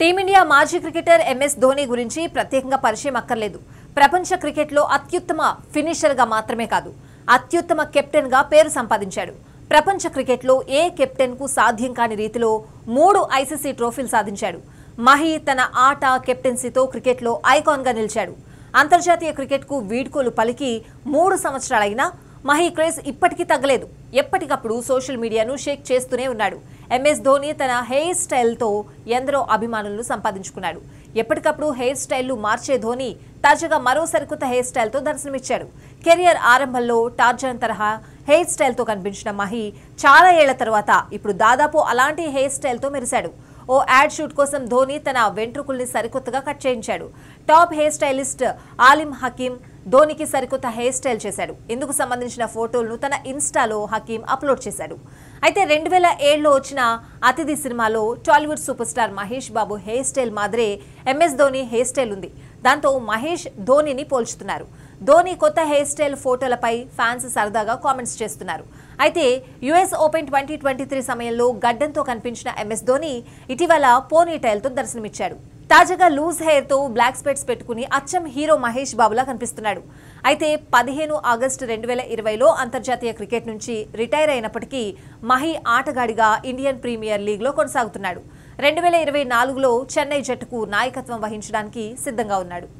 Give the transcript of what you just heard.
team India మాజీ cricketer MS Dhoni గురించి ప్రత్యేకంగా పరిచయం అక్కర్లేదు ప్రపంచ క్రికెట్లో అత్యుత్తమ ఫినిషర్గా మాత్రమే కాదు అత్యుత్తమ కెప్టెన్గా పేరు సంపాదించాడు ప్రపంచ క్రికెట్లో ఏ కెప్టెన్కు సాధ్యం కాని రీతిలో మూడు ఐసీసీ ట్రోఫీలు సాధించాడు మహి తన ఆట కెప్టెన్సీతో క్రికెట్లో ఐకాన్గా నిలిచాడు అంతర్జాతీయ క్రికెట్కు వీడ్కోలు పలికి మూడు సంవత్సరాలైనా మహి క్రేజ్ ఇప్పటికీ తగ్గలేదు ఎప్పటికప్పుడు సోషల్ మీడియాను షేక్ చేస్తూనే ఉన్నాడు ఎంఎస్ ధోని తన హెయిర్ స్టైల్తో ఎందరో అభిమానులను సంపాదించుకున్నాడు ఎప్పటికప్పుడు హెయిర్ స్టైల్ను మార్చే ధోని తాజాగా మరో సరికొత్త హెయిర్ స్టైల్తో దర్శనమిచ్చాడు కెరియర్ ఆరంభంలో టార్జన్ తరహా హెయిర్ స్టైల్తో కనిపించిన మహి చాలా ఏళ్ల తర్వాత ఇప్పుడు దాదాపు అలాంటి హెయిర్ స్టైల్తో మెరిశాడు ఓ యాడ్ షూట్ కోసం ధోని తన వెంట్రుకుల్ని సరికొత్తగా కట్ చేయించాడు top hair stylist Aalim Hakim ధోనికి సరికొత్త హెయిర్ స్టైల్ చేశాడు ఇందుకు సంబంధించిన ఫోటోలను తన ఇన్స్టాలో హకీం అప్లోడ్ చేశాడు అయితే రెండు వేల ఏడులో వచ్చిన అతిథి సినిమాలో Tollywood superstar Mahesh Babu hairstyle మాదిరే ఎంఎస్ ధోని హెయిర్ స్టైల్ ఉంది దాంతో మహేష్ ధోనిని పోల్చుతున్నారు ధోని కొత్త హెయిర్ స్టైల్ ఫోటోలపై ఫ్యాన్స్ సరదాగా కామెంట్స్ చేస్తున్నారు అయితే US Open twenty twenty three సమయంలో గడ్డంతో కనిపించిన ఎంఎస్ ధోని ఇటీవల పోనీ టైల్తో దర్శనమిచ్చాడు తాజాగా లూజ్ హెయిర్తో బ్లాక్ స్పెట్స్ పెట్టుకుని అచ్చం హీరో మహేష్ బాబులా కనిపిస్తున్నాడు అయితే పదిహేను ఆగస్టు రెండు వేల ఇరవైలో అంతర్జాతీయ క్రికెట్ నుంచి రిటైర్ అయినప్పటికీ మహి ఆటగాడిగా ఇండియన్ ప్రీమియర్ లీగ్లో కొనసాగుతున్నాడు రెండు వేల ఇరవై నాలుగులో చెన్నై జట్టుకు నాయకత్వం వహించడానికి సిద్ధంగా ఉన్నాడు